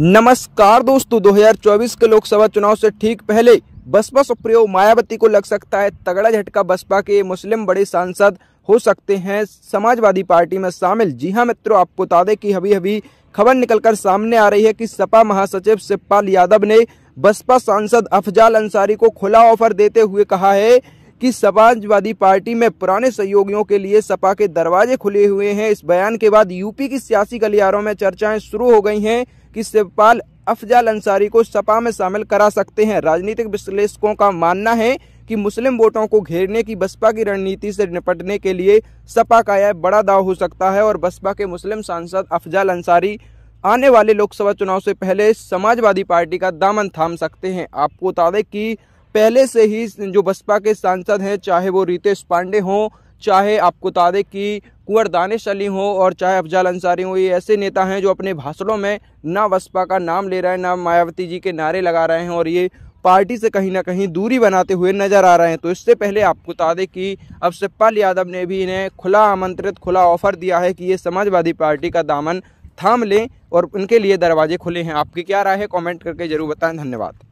नमस्कार दोस्तों 2024 के लोकसभा चुनाव से ठीक पहले बसपा सुप्रियो मायावती को लग सकता है तगड़ा झटका बसपा के मुस्लिम बड़े सांसद हो सकते हैं समाजवादी पार्टी में शामिल जी हां मित्रों आपको बता दें कि अभी अभी खबर निकलकर सामने आ रही है कि सपा महासचिव शिवपाल यादव ने बसपा सांसद अफजाल अंसारी को खुला ऑफर देते हुए कहा है कि समाजवादी पार्टी में पुराने सहयोगियों के लिए सपा के दरवाजे खुले हुए हैं इस बयान के बाद यूपी की सियासी गलियारों में चर्चाएं शुरू हो गई हैं कि शिवपाल अफजाल अंसारी को सपा में शामिल करा सकते हैं राजनीतिक विश्लेषकों का मानना है कि मुस्लिम वोटों को घेरने की बसपा की रणनीति से निपटने के लिए सपा का यह बड़ा दाव हो सकता है और बसपा के मुस्लिम सांसद अफजाल अंसारी आने वाले लोकसभा चुनाव से पहले समाजवादी पार्टी का दामन थाम सकते हैं आपको बता दें कि पहले से ही जो बसपा के सांसद हैं चाहे वो रितेश पांडे हों चाहे आपको बता दें कि कुंवर दानिश अली हों और चाहे अफजाल अंसारी हों ये ऐसे नेता हैं जो अपने भाषणों में ना बसपा का नाम ले रहे हैं ना मायावती जी के नारे लगा रहे हैं और ये पार्टी से कहीं ना कहीं दूरी बनाते हुए नजर आ रहे हैं तो इससे पहले आपको बता दें कि अब सप्पाल यादव ने भी इन्हें खुला आमंत्रित खुला ऑफर दिया है कि ये समाजवादी पार्टी का दामन थाम लें और उनके लिए दरवाजे खुले हैं आपकी क्या राय है कमेंट करके ज़रूर बताएं धन्यवाद